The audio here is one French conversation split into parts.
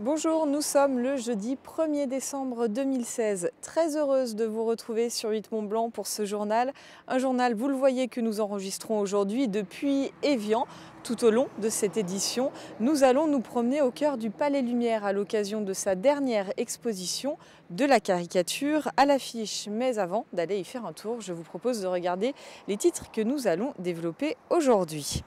Bonjour, nous sommes le jeudi 1er décembre 2016. Très heureuse de vous retrouver sur 8 Mont Blanc pour ce journal. Un journal, vous le voyez, que nous enregistrons aujourd'hui depuis Evian. Tout au long de cette édition, nous allons nous promener au cœur du Palais Lumière à l'occasion de sa dernière exposition de la caricature à l'affiche. Mais avant d'aller y faire un tour, je vous propose de regarder les titres que nous allons développer aujourd'hui.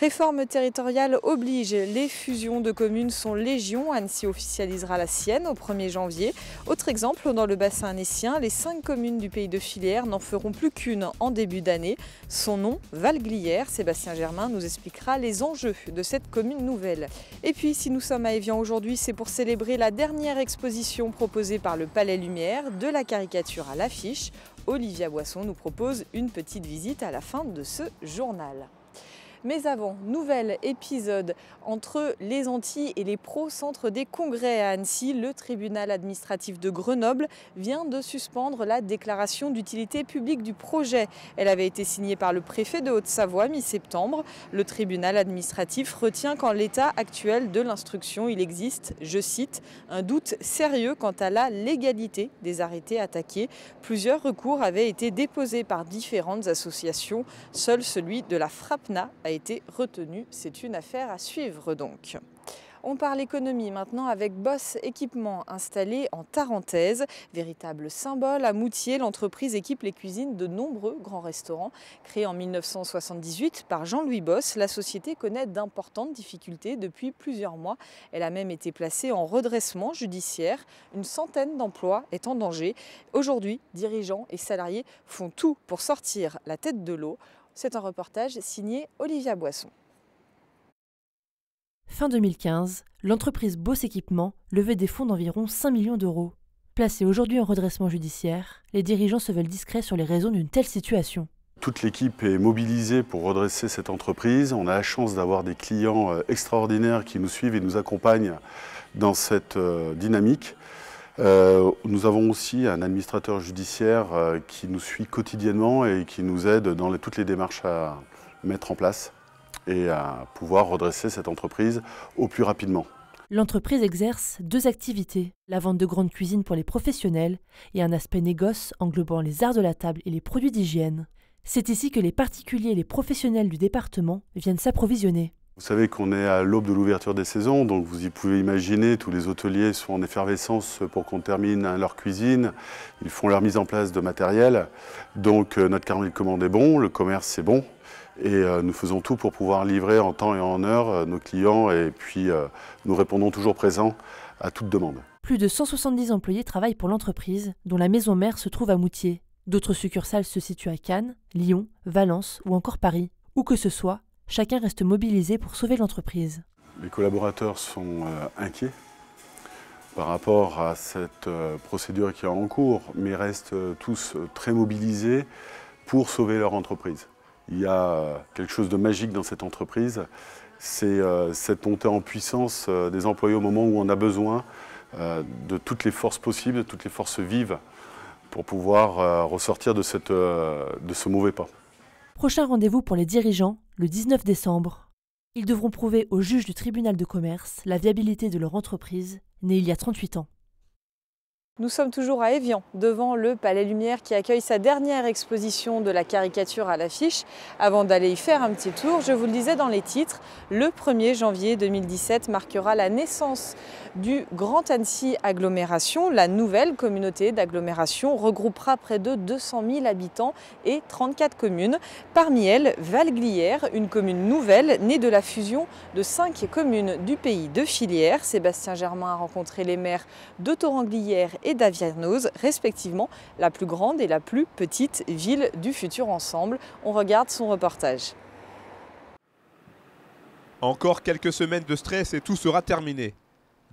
Réforme territoriale oblige, les fusions de communes sont légion, Annecy officialisera la sienne au 1er janvier. Autre exemple, dans le bassin annécien, les cinq communes du pays de Filière n'en feront plus qu'une en début d'année. Son nom, Valglière, Sébastien Germain nous expliquera les enjeux de cette commune nouvelle. Et puis, si nous sommes à Evian aujourd'hui, c'est pour célébrer la dernière exposition proposée par le Palais Lumière, de la caricature à l'affiche. Olivia Boisson nous propose une petite visite à la fin de ce journal. Mais avant, nouvel épisode entre les Antilles et les pro-centres des congrès à Annecy. Le tribunal administratif de Grenoble vient de suspendre la déclaration d'utilité publique du projet. Elle avait été signée par le préfet de Haute-Savoie mi-septembre. Le tribunal administratif retient qu'en l'état actuel de l'instruction, il existe, je cite, un doute sérieux quant à la légalité des arrêtés attaqués. Plusieurs recours avaient été déposés par différentes associations. Seul celui de la FRAPNA été retenu. C'est une affaire à suivre donc. On parle économie maintenant avec Boss Équipement installé en Tarentaise. Véritable symbole à Moutier, l'entreprise équipe les cuisines de nombreux grands restaurants. Créée en 1978 par Jean-Louis Boss, la société connaît d'importantes difficultés depuis plusieurs mois. Elle a même été placée en redressement judiciaire. Une centaine d'emplois est en danger. Aujourd'hui, dirigeants et salariés font tout pour sortir la tête de l'eau. C'est un reportage signé Olivia Boisson. Fin 2015, l'entreprise Boss Équipement levait des fonds d'environ 5 millions d'euros. Placés aujourd'hui en redressement judiciaire, les dirigeants se veulent discrets sur les raisons d'une telle situation. Toute l'équipe est mobilisée pour redresser cette entreprise. On a la chance d'avoir des clients euh, extraordinaires qui nous suivent et nous accompagnent dans cette euh, dynamique. Euh, nous avons aussi un administrateur judiciaire euh, qui nous suit quotidiennement et qui nous aide dans toutes les démarches à mettre en place et à pouvoir redresser cette entreprise au plus rapidement. L'entreprise exerce deux activités, la vente de grandes cuisines pour les professionnels et un aspect négoce englobant les arts de la table et les produits d'hygiène. C'est ici que les particuliers et les professionnels du département viennent s'approvisionner. Vous savez qu'on est à l'aube de l'ouverture des saisons, donc vous y pouvez imaginer, tous les hôteliers sont en effervescence pour qu'on termine leur cuisine, ils font leur mise en place de matériel, donc euh, notre carnet de commande est bon, le commerce c'est bon, et euh, nous faisons tout pour pouvoir livrer en temps et en heure euh, nos clients, et puis nous répondons toujours présents à toute demande. Plus de 170 employés travaillent pour l'entreprise, dont la maison mère se trouve à Moutier. D'autres succursales se situent à Cannes, Lyon, Valence ou encore Paris. Où que ce soit, chacun reste mobilisé pour sauver l'entreprise. Les collaborateurs sont euh, inquiets par rapport à cette euh, procédure qui est en cours, mais restent euh, tous très mobilisés pour sauver leur entreprise. Il y a quelque chose de magique dans cette entreprise, c'est cette montée en puissance des employés au moment où on a besoin de toutes les forces possibles, de toutes les forces vives pour pouvoir ressortir de, cette, de ce mauvais pas. Prochain rendez-vous pour les dirigeants le 19 décembre. Ils devront prouver au juge du tribunal de commerce la viabilité de leur entreprise, née il y a 38 ans. Nous sommes toujours à Évian, devant le Palais Lumière qui accueille sa dernière exposition de la caricature à l'affiche. Avant d'aller y faire un petit tour, je vous le disais dans les titres, le 1er janvier 2017 marquera la naissance du Grand Annecy Agglomération. La nouvelle communauté d'agglomération regroupera près de 200 000 habitants et 34 communes. Parmi elles, Valglière, une commune nouvelle née de la fusion de cinq communes du pays de filière. Sébastien Germain a rencontré les maires de Toranglière et et respectivement la plus grande et la plus petite ville du futur ensemble. On regarde son reportage. Encore quelques semaines de stress et tout sera terminé.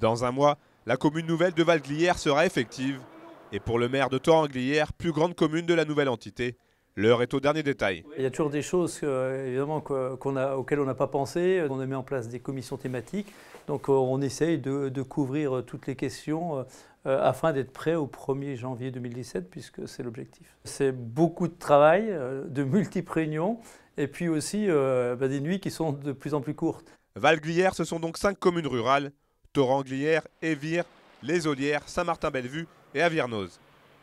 Dans un mois, la commune nouvelle de Valglière sera effective. Et pour le maire de Toranglière, plus grande commune de la nouvelle entité, L'heure est au dernier détail. Il y a toujours des choses évidemment auxquelles on n'a pas pensé. On a mis en place des commissions thématiques. Donc euh, on essaye de, couvrir euh, toutes les questions euh, afin d'être prêt au 1er janvier 2017, puisque c'est l'objectif. C'est beaucoup de travail, de multiples réunions, et puis aussi bah, des nuits qui sont de plus en plus courtes. Valguières ce sont donc cinq communes rurales, Toranglière, Évire, Les Olières, Saint-Martin-Bellevue et Aviernoz.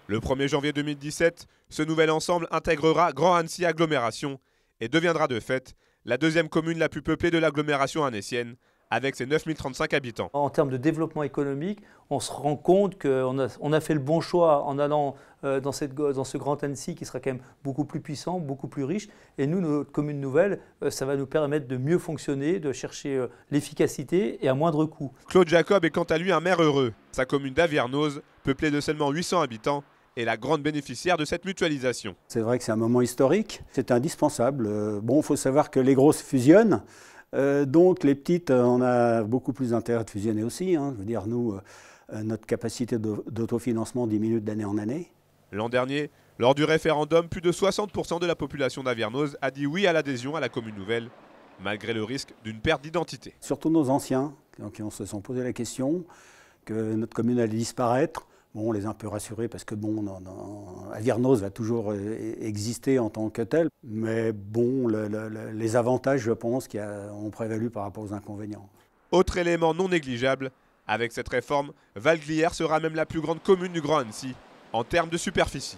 Le 1er janvier 2017, ce nouvel ensemble intégrera Grand Annecy Agglomération et deviendra de fait la deuxième commune la plus peuplée de l'agglomération annécienne, avec ses 9035 habitants. En termes de développement économique, on se rend compte qu'on a, on a fait le bon choix en allant euh, dans, cette, dans ce grand Annecy qui sera quand même beaucoup plus puissant, beaucoup plus riche. Et nous, notre commune nouvelle, euh, ça va nous permettre de mieux fonctionner, de chercher euh, l'efficacité et à moindre coût. Claude Jacob est quant à lui un maire heureux. Sa commune d'Avernose, peuplée de seulement 800 habitants, est la grande bénéficiaire de cette mutualisation. C'est vrai que c'est un moment historique, c'est indispensable. Bon, il faut savoir que les grosses fusionnent. Euh, donc les petites, euh, on a beaucoup plus intérêt de fusionner aussi. Hein. Je veux dire, nous, euh, notre capacité d'autofinancement diminue d'année en année. L'an dernier, lors du référendum, plus de 60% de la population d'Avernose a dit oui à l'adhésion à la commune nouvelle, malgré le risque d'une perte d'identité. Surtout nos anciens qui se sont posé la question que notre commune allait disparaître. Bon, on les a un peu rassurés parce que bon, non, va toujours euh, e-, exister en tant que tel, mais bon, les avantages, je pense, qui ont prévalu par rapport aux inconvénients. Autre élément non négligeable, avec cette réforme, Valglière sera même la plus grande commune du Grand Annecy en termes de superficie.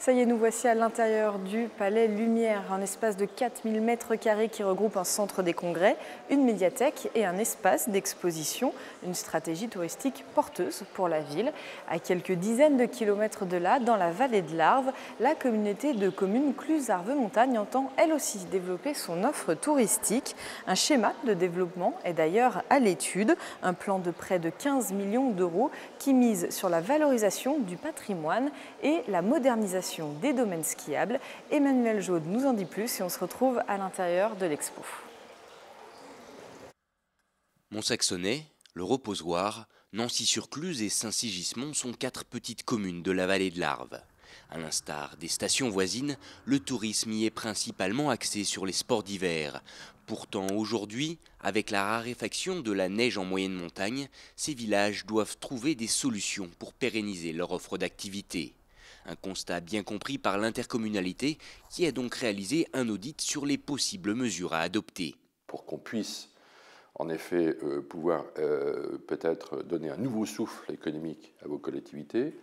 Ça y est, nous voici à l'intérieur du Palais Lumière, un espace de 4000 mètres carrés qui regroupe un centre des congrès, une médiathèque et un espace d'exposition, une stratégie touristique porteuse pour la ville. À quelques dizaines de kilomètres de là, dans la vallée de l'Arve, la communauté de communes Cluse-Arve-Montagne entend elle aussi développer son offre touristique. Un schéma de développement est d'ailleurs à l'étude, un plan de près de 15 millions d'euros qui mise sur la valorisation du patrimoine et la modernisation des domaines skiables. Emmanuel Jaude nous en dit plus et on se retrouve à l'intérieur de l'expo. mont le Reposoir, Nancy-sur-Cluse et Saint-Sigismond sont quatre petites communes de la vallée de l'Arve. À l'instar des stations voisines, le tourisme y est principalement axé sur les sports d'hiver. Pourtant, aujourd'hui, avec la raréfaction de la neige en moyenne montagne, ces villages doivent trouver des solutions pour pérenniser leur offre d'activités. Un constat bien compris par l'intercommunalité qui a donc réalisé un audit sur les possibles mesures à adopter. Pour qu'on puisse en effet euh, pouvoir euh, peut-être donner un nouveau souffle économique à vos collectivités,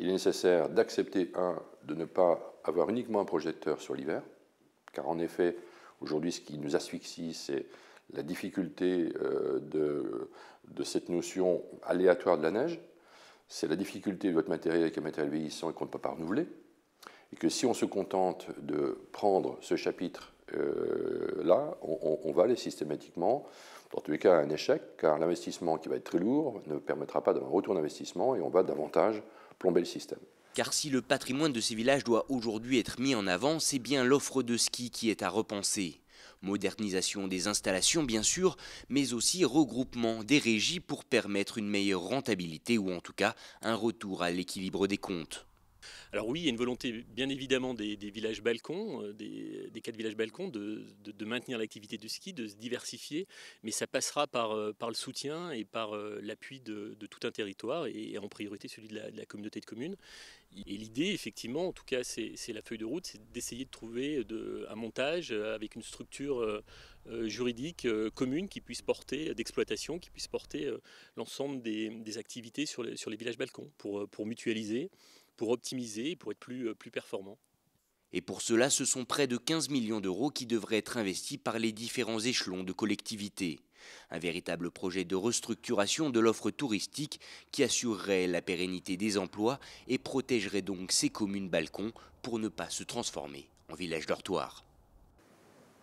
il est nécessaire d'accepter, un, de ne pas avoir uniquement un projecteur sur l'hiver, car en effet, aujourd'hui, ce qui nous asphyxie, c'est la difficulté euh, de cette notion aléatoire de la neige, c'est la difficulté de votre matériel qui un matériel vieillissant et qu'on ne peut pas renouveler, et que si on se contente de prendre ce chapitre euh, là, on, on, va aller systématiquement, dans tous les cas, à un échec, car l'investissement qui va être très lourd ne permettra pas d'avoir un retour d'investissement et on va davantage plomber le système. Car si le patrimoine de ces villages doit aujourd'hui être mis en avant, c'est bien l'offre de ski qui est à repenser. Modernisation des installations, bien sûr, mais aussi regroupement des régies pour permettre une meilleure rentabilité ou en tout cas un retour à l'équilibre des comptes. Alors oui, il y a une volonté bien évidemment des, villages balcons, euh, des, quatre villages balcons, de, maintenir l'activité du ski, de se diversifier, mais ça passera par, euh, le soutien et par euh, l'appui de, tout un territoire, et, en priorité celui de la, communauté de communes. Et l'idée, effectivement, en tout cas c'est la feuille de route, c'est d'essayer de trouver un montage avec une structure juridique commune qui puisse porter, d'exploitation, qui puisse porter l'ensemble des, activités sur les, villages balcons pour mutualiser pour optimiser, pour être plus, euh, plus performant. Et pour cela, ce sont près de 15 millions d'euros qui devraient être investis par les différents échelons de collectivités. Un véritable projet de restructuration de l'offre touristique qui assurerait la pérennité des emplois et protégerait donc ces communes balcons pour ne pas se transformer en village dortoir.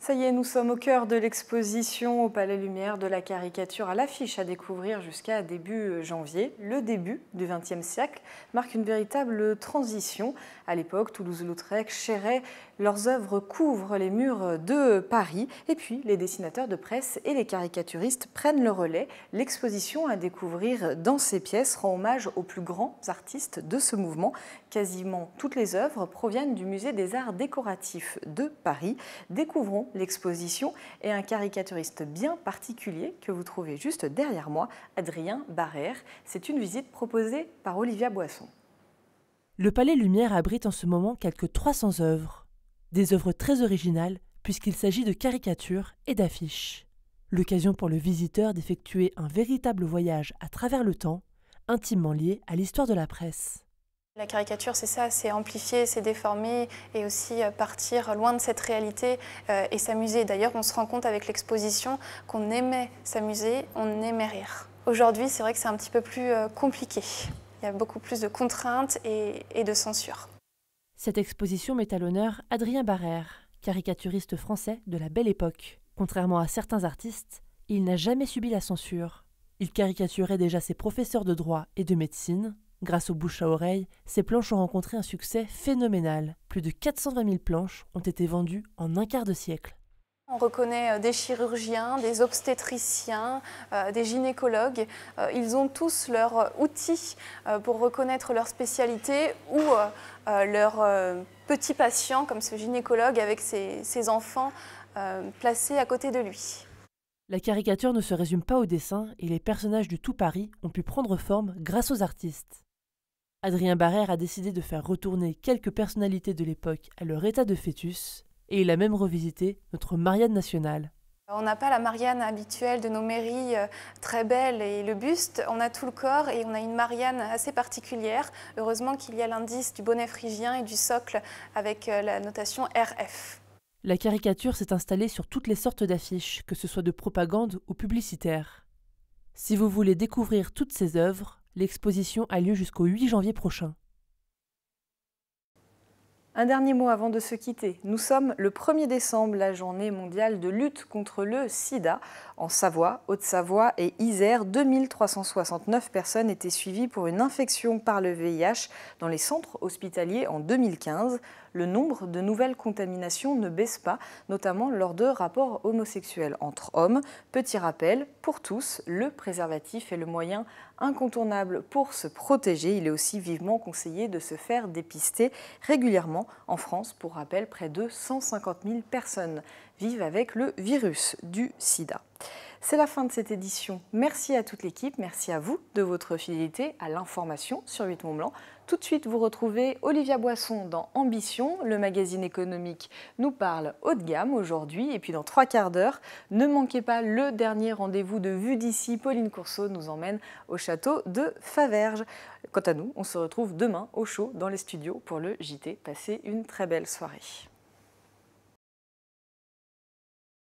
Ça y est, nous sommes au cœur de l'exposition au Palais Lumière, de la caricature à l'affiche à découvrir jusqu'à début euh, janvier. Le début du XXe siècle marque une véritable transition. À l'époque, Toulouse-Lautrec chérait leurs œuvres couvrent les murs de Paris et puis les dessinateurs de presse et les caricaturistes prennent le relais. L'exposition à découvrir dans ces pièces rend hommage aux plus grands artistes de ce mouvement. Quasiment toutes les œuvres proviennent du musée des arts décoratifs de Paris. Découvrons l'exposition et un caricaturiste bien particulier que vous trouvez juste derrière moi, Adrien Barrère. C'est une visite proposée par Olivia Boisson. Le Palais Lumière abrite en ce moment quelques 300 œuvres. Des œuvres très originales, puisqu'il s'agit de caricatures et d'affiches. L'occasion pour le visiteur d'effectuer un véritable voyage à travers le temps, intimement lié à l'histoire de la presse. La caricature, c'est ça, c'est amplifier, c'est déformer et aussi euh, partir loin de cette réalité euh, et s'amuser. D'ailleurs, on se rend compte avec l'exposition qu'on aimait s'amuser, on aimait rire. Aujourd'hui, c'est vrai que c'est un petit peu plus euh, compliqué. Il y a beaucoup plus de contraintes et, de censure. Cette exposition met à l'honneur Adrien Barrère, caricaturiste français de la Belle Époque. Contrairement à certains artistes, il n'a jamais subi la censure. Il caricaturait déjà ses professeurs de droit et de médecine. Grâce aux bouches à oreille, ses planches ont rencontré un succès phénoménal. Plus de 420 000 planches ont été vendues en un quart de siècle. On reconnaît euh, des chirurgiens, des obstétriciens, euh, des gynécologues. Euh, ils ont tous leurs outils pour reconnaître leur spécialité ou leur petit patient, comme ce gynécologue avec ses, ses enfants placés à côté de lui. La caricature ne se résume pas au dessin et les personnages du tout Paris ont pu prendre forme grâce aux artistes. Adrien Barrère a décidé de faire retourner quelques personnalités de l'époque à leur état de fœtus et il a même revisité notre Marianne nationale. On n'a pas la Marianne habituelle de nos mairies, euh, très belle et le buste. On a tout le corps et on a une Marianne assez particulière. Heureusement qu'il y a l'indice du bonnet phrygien et du socle avec euh, la notation RF. La caricature s'est installée sur toutes les sortes d'affiches, que ce soit de propagande ou publicitaire. Si vous voulez découvrir toutes ces œuvres, l'exposition a lieu jusqu'au 8 janvier prochain. Un dernier mot avant de se quitter. Nous sommes le 1er décembre, la journée mondiale de lutte contre le sida. En Savoie, Haute-Savoie et Isère, 2369 personnes étaient suivies pour une infection par le VIH dans les centres hospitaliers en 2015. Le nombre de nouvelles contaminations ne baisse pas, notamment lors de rapports homosexuels entre hommes. Petit rappel, pour tous, le préservatif est le moyen incontournable pour se protéger. Il est aussi vivement conseillé de se faire dépister régulièrement. En France, pour rappel, près de 150 000 personnes vivent avec le virus du sida. C'est la fin de cette édition. Merci à toute l'équipe, merci à vous de votre fidélité à l'information sur 8 Mont Blanc. Tout de suite, vous retrouvez Olivia Boisson dans Ambition. Le magazine économique nous parle haut de gamme aujourd'hui. Et puis dans trois quarts d'heure, ne manquez pas le dernier rendez-vous de Vue d'ici. Pauline Courceau nous emmène au château de Faverges. Quant à nous, on se retrouve demain au chaud dans les studios pour le JT. Passez une très belle soirée.